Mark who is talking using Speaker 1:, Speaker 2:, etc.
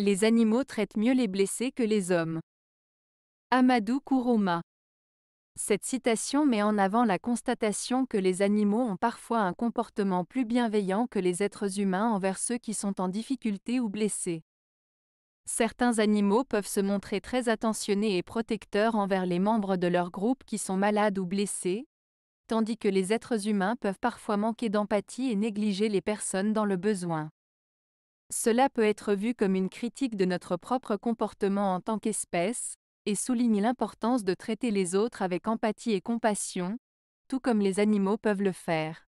Speaker 1: Les animaux traitent mieux les blessés que les hommes. Amadou Kourouma. Cette citation met en avant la constatation que les animaux ont parfois un comportement plus bienveillant que les êtres humains envers ceux qui sont en difficulté ou blessés. Certains animaux peuvent se montrer très attentionnés et protecteurs envers les membres de leur groupe qui sont malades ou blessés, tandis que les êtres humains peuvent parfois manquer d'empathie et négliger les personnes dans le besoin. Cela peut être vu comme une critique de notre propre comportement en tant qu'espèce, et souligne l'importance de traiter les autres avec empathie et compassion, tout comme les animaux peuvent le faire.